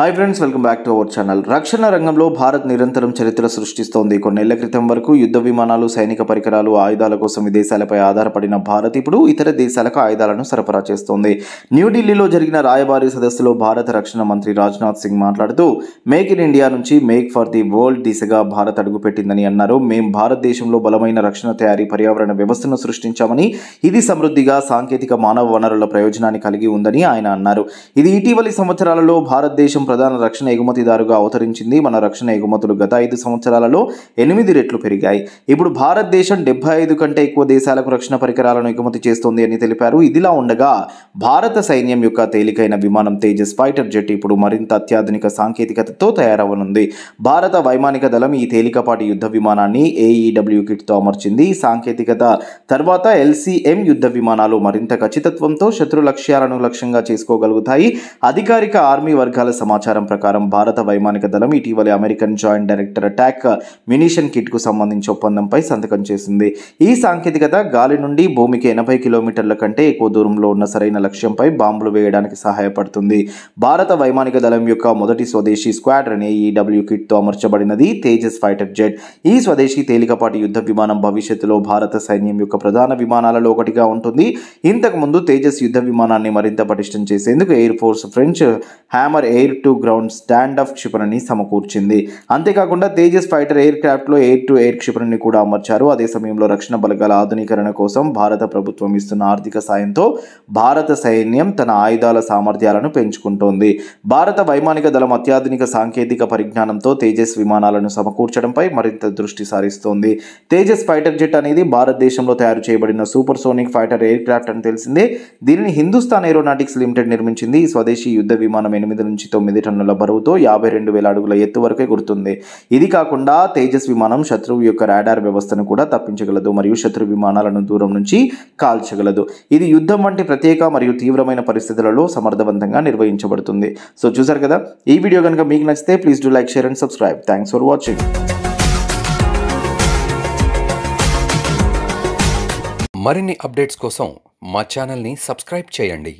hi friends welcome back to our channel రక్షణ రంగంలో భారత్ నిరంతరం చరిత్ర సృష్టిస్తోంది కొన్నేళ్ల క్రితం వరకు యుద్ధ విమానాలు సైనిక పరికరాలు ఆయుధాల కోసం విదేశాలపై ఆధారపడిన భారత్ ఇప్పుడు ఇతర దేశాలకు ఆయుధాలను సరఫరా చేస్తోంది న్యూఢిల్లీలో జరిగిన రాయబారి సదస్సులో భారత రక్షణ మంత్రి రాజ్నాథ్ సింగ్ మాట్లాడుతూ మేక్ ఇన్ ఇండియా నుంచి మేక్ ఫర్ ది వరల్డ్ దిశగా భారత్ అడుగుపెట్టిందని అన్నారు మేం భారతదేశంలో బలమైన రక్షణ తయారీ పర్యావరణ వ్యవస్థను సృష్టించామని ఇది సమృద్ధిగా సాంకేతిక మానవ వనరుల ప్రయోజనాన్ని కలిగి ఉందని ఆయన అన్నారు ఇది ఇటీవలి సంవత్సరాలలో భారతదేశం ప్రధాన రక్షణ ఎగుమతిదారుగా అవతరించింది మన రక్షణ ఎగుమతులు గత ఐదు సంవత్సరాలలో ఎనిమిది రెట్లు పెరిగాయి ఇప్పుడు భారతదేశం డెబ్బై ఐదు కంటే ఎక్కువ దేశాలకు రక్షణ పరికరాలను ఎగుమతి చేస్తోంది అని తెలిపారు ఇదిలా ఉండగా భారత సైన్యం యొక్క తేలికైన విమానం తేజస్ ఫైటర్ జెట్ ఇప్పుడు మరింత అత్యాధునిక సాంకేతికతతో తయారవనుంది భారత వైమానిక దళం ఈ తేలికపాటి యుద్ధ విమానాన్ని ఏఈడబ్ల్యూ e కిట్తో అమర్చింది ఈ సాంకేతికత తర్వాత ఎల్సీఎం యుద్ధ విమానాలు మరింత ఖచ్చితత్వంతో శత్రు లక్ష్యాలను లక్ష్యంగా చేసుకోగలుగుతాయి అధికారిక ఆర్మీ వర్గాల సమాచారం ప్రకారం భారత వైమానిక దళం ఇటీవలే American joint director attack munition కిట్కు సంబంధించి ఒప్పందంపై సంతకం చేసింది ఈ సాంకేతికత గాలి నుండి భూమికి ఎనభై కిలోమీటర్ల కంటే ఎక్కువ దూరంలో ఉన్న సరైన లక్ష్యంపై బాంబులు వేయడానికి సహాయపడుతుంది భారత వైమానిక దళం యొక్క మొదటి స్వదేశీ స్క్వాడ్రన్ అనే ఈడబ్ల్యూ e కిట్తో అమర్చబడినది తేజస్ ఫైటర్ జెట్ ఈ స్వదేశీ తేలికపాటి యుద్ధ విమానం భవిష్యత్తులో భారత సైన్యం యొక్క ప్రధాన విమానాలలో ఒకటిగా ఉంటుంది ఇంతకుముందు తేజస్ యుద్ధ విమానాన్ని మరింత పటిష్టం చేసేందుకు air force French hammer air to ground stand off క్షిపణిని సమకూర్చింది అంతేకాకుండా తేజస్ ఫైటర్ ఎయిర్ క్రాఫ్ట్లో ఎయిర్ టు ఎయిర్ క్షిపణిని కూడా అమర్చారు అదే సమయంలో రక్షణ బలగాల ఆధునీకరణ కోసం భారత ప్రభుత్వం ఇస్తున్న ఆర్థిక సాయంతో భారత సైన్యం తన ఆయుధాల సామర్థ్యాలను పెంచుకుంటోంది భారత వైమానిక దళం అత్యాధునిక సాంకేతిక పరిజ్ఞానంతో తేజస్ విమానాలను సమకూర్చడంపై మరింత దృష్టి సారిస్తోంది తేజస్ ఫైటర్ జెట్ అనేది భారతదేశంలో తయారు చేయబడిన supersonic fighter aircraft అని తెలిసిందే దీనిని హిందుస్థాన్ ఏరోనాటిక్స్ లిమిటెడ్ నిర్మించింది స్వదేశీ యుద్ధ విమానం ఎనిమిది నుంచి తొమ్మిది తొమ్మిది టన్నుల బరువుతో యాభై రెండు వేల అడుగుల ఎత్తు వరకే గుర్తుంది ఇది కాకుండా తేజస్ విమానం శత్రువు యొక్క రాడార్ వ్యవస్థను కూడా తప్పించగలదు మరియు శత్రు విమానాలను దూరం నుంచి కాల్చగలదు ఇది యుద్ధం వంటి ప్రత్యేక మరియు తీవ్రమైన పరిస్థితులలో సమర్థవంతంగా నిర్వహించబడుతుంది సో చూసారు కదా ఈ వీడియో కనుక మీకు నచ్చితే please do like share and subscribe thanks for watching మరిన్ని అప్డేట్స్ కోసం మా ఛానల్ని సబ్స్క్రైబ్ చేయండి